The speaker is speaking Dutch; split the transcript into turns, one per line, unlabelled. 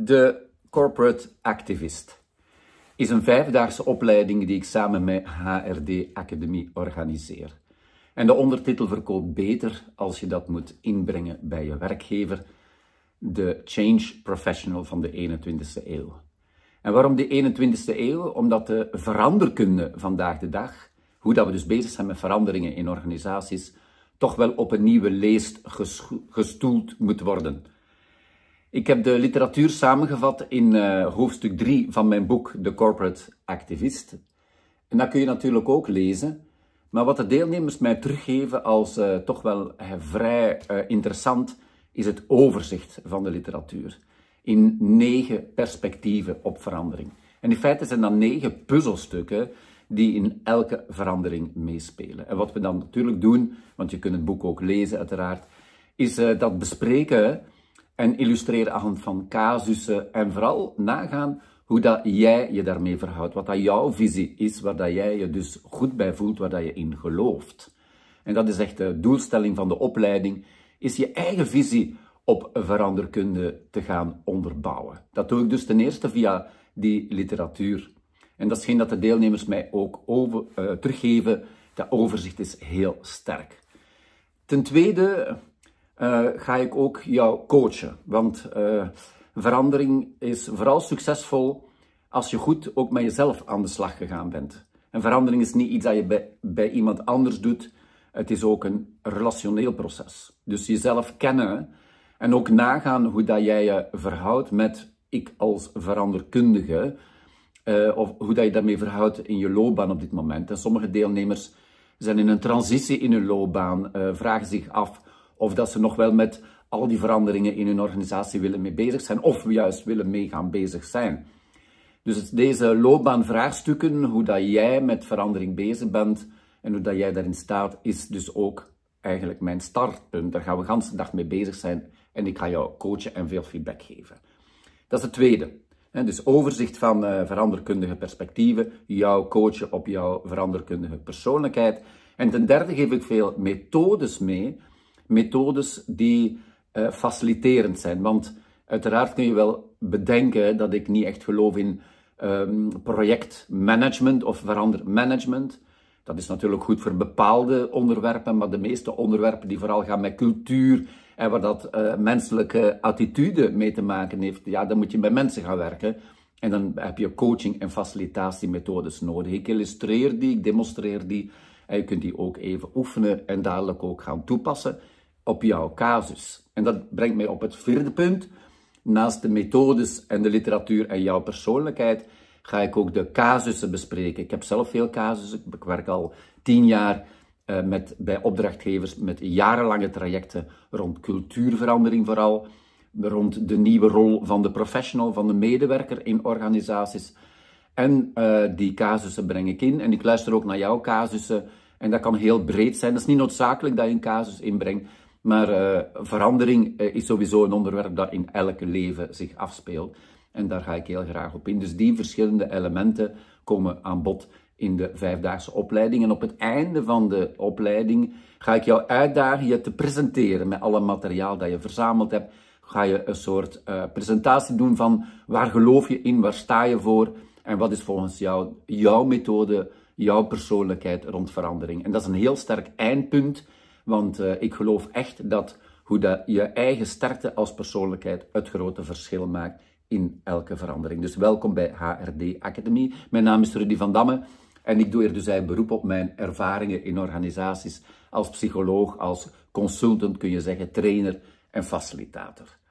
De Corporate Activist is een vijfdaagse opleiding die ik samen met HRD Academie organiseer. En de ondertitel verkoopt beter als je dat moet inbrengen bij je werkgever, de Change Professional van de 21ste eeuw. En waarom de 21ste eeuw? Omdat de veranderkunde vandaag de dag, hoe dat we dus bezig zijn met veranderingen in organisaties, toch wel op een nieuwe leest gestoeld moet worden. Ik heb de literatuur samengevat in eh, hoofdstuk 3 van mijn boek De Corporate Activist. En dat kun je natuurlijk ook lezen. Maar wat de deelnemers mij teruggeven als eh, toch wel eh, vrij interessant, is het overzicht van de literatuur. In negen perspectieven op verandering. En in feite zijn dat negen puzzelstukken die in elke verandering meespelen. En wat we dan natuurlijk doen, want je kunt het boek ook lezen uiteraard, is dat bespreken en illustreren aan hand van casussen en vooral nagaan hoe dat jij je daarmee verhoudt, wat dat jouw visie is, waar dat jij je dus goed bij voelt, waar dat je in gelooft. En dat is echt de doelstelling van de opleiding, is je eigen visie op veranderkunde te gaan onderbouwen. Dat doe ik dus ten eerste via die literatuur. En dat is dat de deelnemers mij ook over, eh, teruggeven. Dat overzicht is heel sterk. Ten tweede eh, ga ik ook jou coachen. Want eh, verandering is vooral succesvol als je goed ook met jezelf aan de slag gegaan bent. En verandering is niet iets dat je bij, bij iemand anders doet. Het is ook een relationeel proces. Dus jezelf kennen en ook nagaan hoe dat jij je verhoudt met ik als veranderkundige. Eh, of hoe dat je daarmee verhoudt in je loopbaan op dit moment. En sommige deelnemers zijn in een transitie in hun loopbaan, uh, vragen zich af of dat ze nog wel met al die veranderingen in hun organisatie willen mee bezig zijn. Of juist willen mee gaan bezig zijn. Dus deze loopbaanvraagstukken, hoe dat jij met verandering bezig bent en hoe dat jij daarin staat, is dus ook eigenlijk mijn startpunt. Daar gaan we de hele dag mee bezig zijn en ik ga jou coachen en veel feedback geven. Dat is het tweede. Dus overzicht van eh, veranderkundige perspectieven, jouw coachen op jouw veranderkundige persoonlijkheid. En ten derde geef ik veel methodes mee methodes die eh, faciliterend zijn. Want uiteraard kun je wel bedenken dat ik niet echt geloof in ehm, projectmanagement of management. Dat is natuurlijk goed voor bepaalde onderwerpen, maar de meeste onderwerpen die vooral gaan met cultuur en waar dat eh, menselijke attitude mee te maken heeft, ja, dan moet je met mensen gaan werken. En dan heb je coaching en facilitatiemethodes nodig. Ik illustreer die, ik demonstreer die. En je kunt die ook even oefenen en dadelijk ook gaan toepassen op jouw casus. En dat brengt mij op het vierde punt. Naast de methodes en de literatuur en jouw persoonlijkheid ga ik ook de casussen bespreken. Ik heb zelf veel casussen. Ik werk al tien jaar eh, met, bij opdrachtgevers met jarenlange trajecten rond cultuurverandering vooral. Rond de nieuwe rol van de professional, van de medewerker in organisaties. En eh, die casussen breng ik in. En ik luister ook naar jouw casussen. En dat kan heel breed zijn. Dat is niet noodzakelijk dat je een casus inbrengt. Maar eh, verandering eh, is sowieso een onderwerp dat in elke leven zich afspeelt. En daar ga ik heel graag op in. Dus die verschillende elementen komen aan bod in de vijfdaagse opleiding. En op het einde van de opleiding ga ik jou uitdagen je te presenteren met alle materiaal dat je verzameld hebt. Ga je een soort eh, presentatie doen van waar geloof je in, waar sta je voor en wat is volgens jou jouw methode, jouw persoonlijkheid rond verandering. En dat is een heel sterk eindpunt want eh, ik geloof echt dat hoe dat je eigen sterkte als persoonlijkheid het grote verschil maakt in elke verandering. Dus welkom bij HRD Academy. Mijn naam is Rudy van Damme en ik doe hier dus een beroep op mijn ervaringen in organisaties als psycholoog, als consultant kun je zeggen, trainer en facilitator.